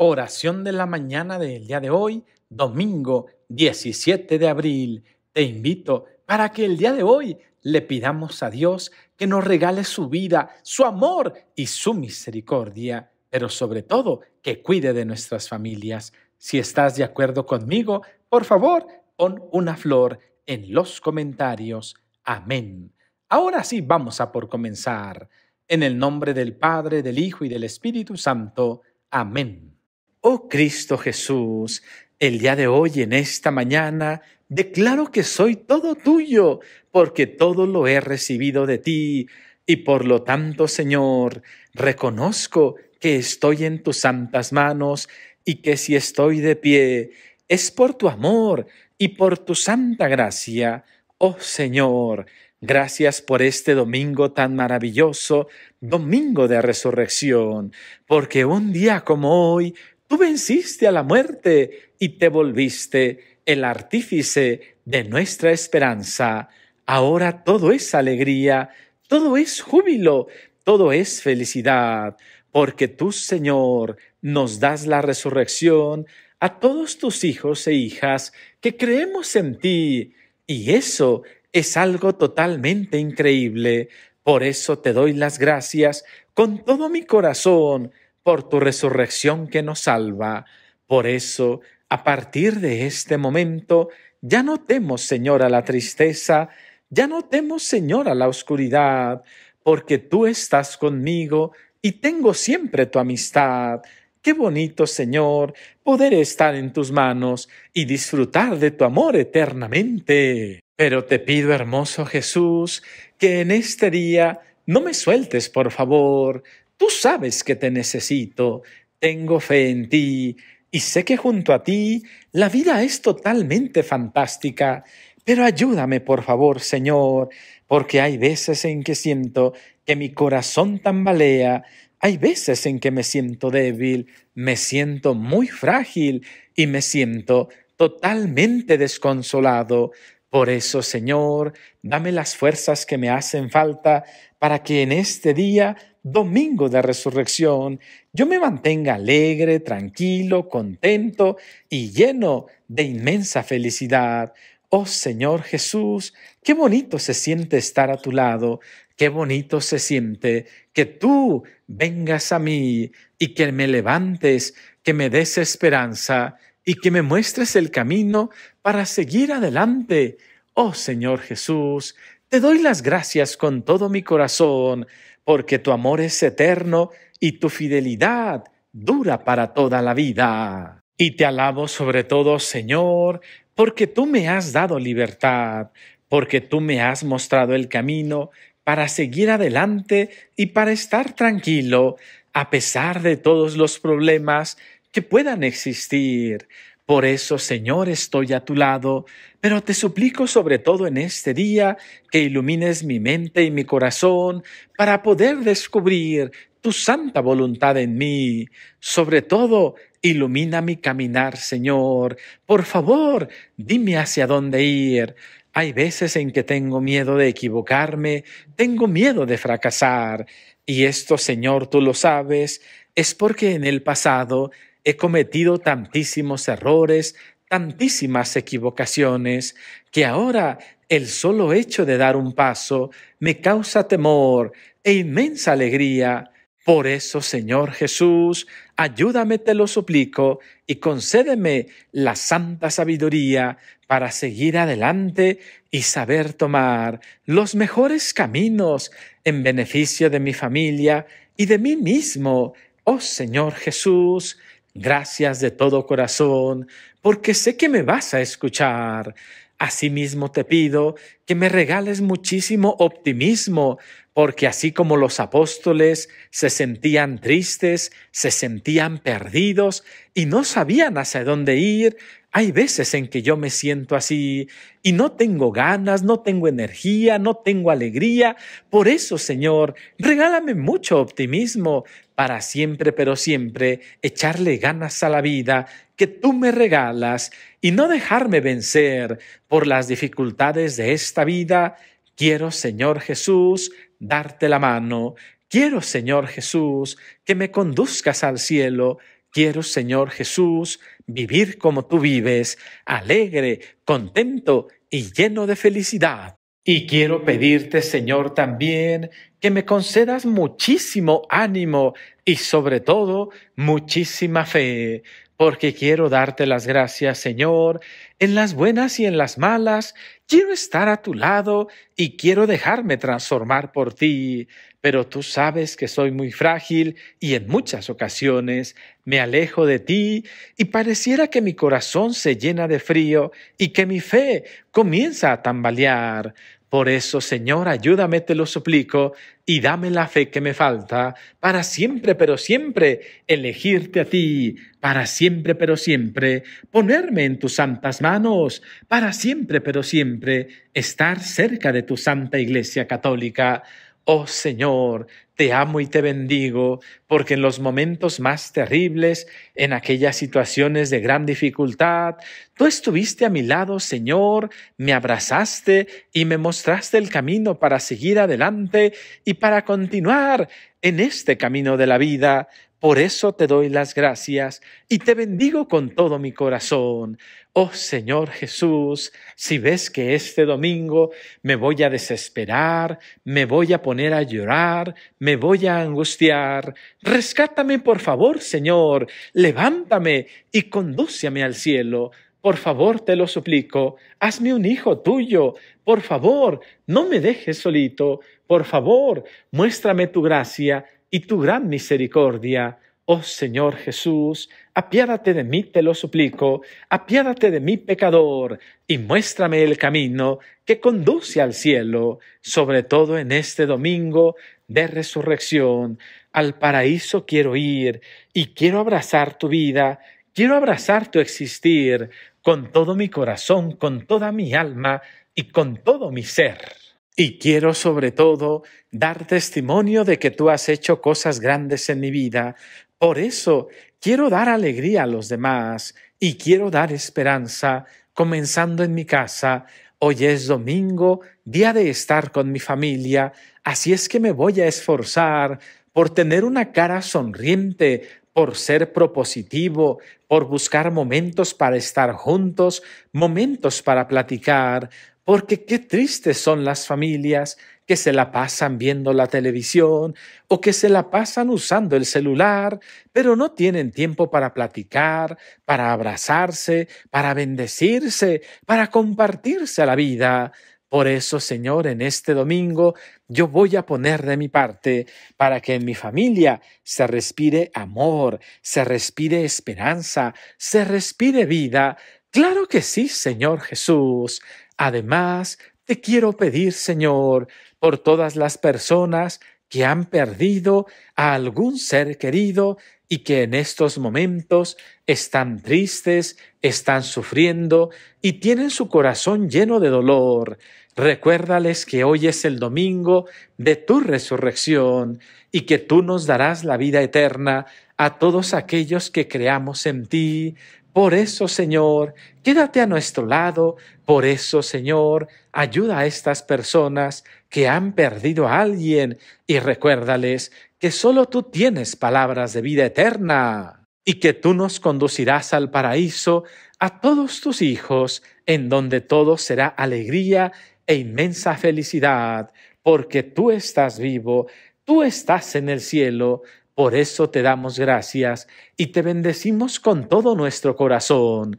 Oración de la mañana del día de hoy, domingo 17 de abril. Te invito para que el día de hoy le pidamos a Dios que nos regale su vida, su amor y su misericordia, pero sobre todo que cuide de nuestras familias. Si estás de acuerdo conmigo, por favor, pon una flor en los comentarios. Amén. Ahora sí, vamos a por comenzar. En el nombre del Padre, del Hijo y del Espíritu Santo. Amén oh Cristo Jesús, el día de hoy, en esta mañana, declaro que soy todo tuyo, porque todo lo he recibido de ti, y por lo tanto, Señor, reconozco que estoy en tus santas manos y que si estoy de pie, es por tu amor y por tu santa gracia. Oh Señor, Gracias por este domingo tan maravilloso, domingo de resurrección, porque un día como hoy Tú venciste a la muerte y te volviste el artífice de nuestra esperanza. Ahora todo es alegría, todo es júbilo, todo es felicidad, porque tú, Señor, nos das la resurrección a todos tus hijos e hijas que creemos en ti. Y eso es algo totalmente increíble. Por eso te doy las gracias con todo mi corazón por tu resurrección que nos salva. Por eso, a partir de este momento, ya no temo, Señor, a la tristeza, ya no temo, Señor, a la oscuridad, porque tú estás conmigo y tengo siempre tu amistad. Qué bonito, Señor, poder estar en tus manos y disfrutar de tu amor eternamente. Pero te pido, hermoso Jesús, que en este día no me sueltes, por favor, Tú sabes que te necesito, tengo fe en ti y sé que junto a ti la vida es totalmente fantástica, pero ayúdame por favor, Señor, porque hay veces en que siento que mi corazón tambalea, hay veces en que me siento débil, me siento muy frágil y me siento totalmente desconsolado. Por eso, Señor, dame las fuerzas que me hacen falta para que en este día domingo de resurrección, yo me mantenga alegre, tranquilo, contento y lleno de inmensa felicidad. Oh Señor Jesús, qué bonito se siente estar a tu lado, qué bonito se siente que tú vengas a mí y que me levantes, que me des esperanza y que me muestres el camino para seguir adelante. Oh Señor Jesús, te doy las gracias con todo mi corazón, porque tu amor es eterno y tu fidelidad dura para toda la vida. Y te alabo sobre todo, Señor, porque tú me has dado libertad, porque tú me has mostrado el camino para seguir adelante y para estar tranquilo a pesar de todos los problemas que puedan existir, por eso, Señor, estoy a tu lado, pero te suplico sobre todo en este día que ilumines mi mente y mi corazón para poder descubrir tu santa voluntad en mí. Sobre todo, ilumina mi caminar, Señor. Por favor, dime hacia dónde ir. Hay veces en que tengo miedo de equivocarme, tengo miedo de fracasar. Y esto, Señor, tú lo sabes, es porque en el pasado He cometido tantísimos errores, tantísimas equivocaciones, que ahora el solo hecho de dar un paso me causa temor e inmensa alegría. Por eso, Señor Jesús, ayúdame, te lo suplico, y concédeme la santa sabiduría para seguir adelante y saber tomar los mejores caminos en beneficio de mi familia y de mí mismo. Oh Señor Jesús, Gracias de todo corazón, porque sé que me vas a escuchar. Asimismo te pido que me regales muchísimo optimismo, porque así como los apóstoles se sentían tristes, se sentían perdidos y no sabían hacia dónde ir, hay veces en que yo me siento así y no tengo ganas, no tengo energía, no tengo alegría. Por eso, Señor, regálame mucho optimismo para siempre, pero siempre, echarle ganas a la vida que tú me regalas y no dejarme vencer por las dificultades de esta vida. Quiero, Señor Jesús, darte la mano. Quiero, Señor Jesús, que me conduzcas al cielo. Quiero, Señor Jesús, vivir como tú vives, alegre, contento y lleno de felicidad. Y quiero pedirte, Señor, también que me concedas muchísimo ánimo y sobre todo muchísima fe, porque quiero darte las gracias, Señor, en las buenas y en las malas, quiero estar a tu lado y quiero dejarme transformar por ti, pero tú sabes que soy muy frágil y en muchas ocasiones me alejo de ti y pareciera que mi corazón se llena de frío y que mi fe comienza a tambalear. Por eso, Señor, ayúdame, te lo suplico, y dame la fe que me falta, para siempre, pero siempre, elegirte a ti, para siempre, pero siempre, ponerme en tus santas manos, para siempre, pero siempre, estar cerca de tu santa Iglesia Católica Oh Señor, te amo y te bendigo, porque en los momentos más terribles, en aquellas situaciones de gran dificultad, tú estuviste a mi lado, Señor, me abrazaste y me mostraste el camino para seguir adelante y para continuar en este camino de la vida. Por eso te doy las gracias y te bendigo con todo mi corazón. Oh Señor Jesús, si ves que este domingo me voy a desesperar, me voy a poner a llorar, me voy a angustiar, rescátame por favor, Señor, levántame y condúceme al cielo. Por favor, te lo suplico, hazme un hijo tuyo. Por favor, no me dejes solito. Por favor, muéstrame tu gracia y tu gran misericordia. Oh Señor Jesús, apiádate de mí, te lo suplico, apiádate de mí, pecador, y muéstrame el camino que conduce al cielo, sobre todo en este domingo de resurrección. Al paraíso quiero ir y quiero abrazar tu vida, quiero abrazar tu existir con todo mi corazón, con toda mi alma y con todo mi ser. Y quiero sobre todo dar testimonio de que tú has hecho cosas grandes en mi vida. Por eso quiero dar alegría a los demás y quiero dar esperanza, comenzando en mi casa. Hoy es domingo, día de estar con mi familia, así es que me voy a esforzar por tener una cara sonriente, por ser propositivo, por buscar momentos para estar juntos, momentos para platicar, porque qué tristes son las familias que se la pasan viendo la televisión o que se la pasan usando el celular, pero no tienen tiempo para platicar, para abrazarse, para bendecirse, para compartirse la vida. Por eso, Señor, en este domingo yo voy a poner de mi parte para que en mi familia se respire amor, se respire esperanza, se respire vida. Claro que sí, Señor Jesús. Además, te quiero pedir, Señor, por todas las personas que han perdido a algún ser querido y que en estos momentos están tristes, están sufriendo y tienen su corazón lleno de dolor. Recuérdales que hoy es el domingo de tu resurrección y que tú nos darás la vida eterna a todos aquellos que creamos en ti. Por eso, Señor, quédate a nuestro lado, por eso, Señor, ayuda a estas personas que han perdido a alguien y recuérdales que solo tú tienes palabras de vida eterna y que tú nos conducirás al paraíso a todos tus hijos, en donde todo será alegría e inmensa felicidad, porque tú estás vivo, tú estás en el cielo, por eso te damos gracias y te bendecimos con todo nuestro corazón.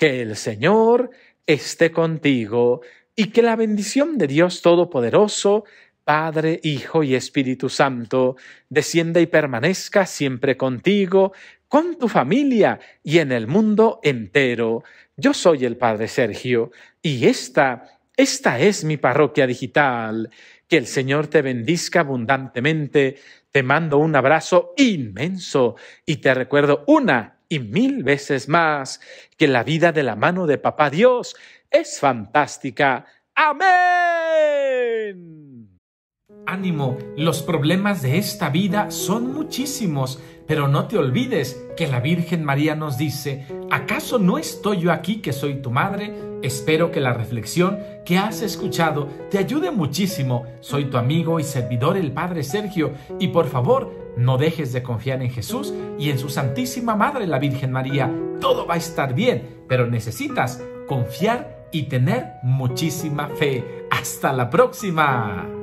Que el Señor esté contigo y que la bendición de Dios Todopoderoso, Padre, Hijo y Espíritu Santo, descienda y permanezca siempre contigo, con tu familia y en el mundo entero. Yo soy el Padre Sergio y esta, esta es mi parroquia digital. Que el Señor te bendizca abundantemente. Te mando un abrazo inmenso y te recuerdo una y mil veces más que la vida de la mano de Papá Dios es fantástica. Amén. Ánimo, los problemas de esta vida son muchísimos, pero no te olvides que la Virgen María nos dice, ¿acaso no estoy yo aquí que soy tu madre? Espero que la reflexión que has escuchado te ayude muchísimo. Soy tu amigo y servidor el Padre Sergio, y por favor, no dejes de confiar en Jesús y en su Santísima Madre, la Virgen María. Todo va a estar bien, pero necesitas confiar y tener muchísima fe. Hasta la próxima.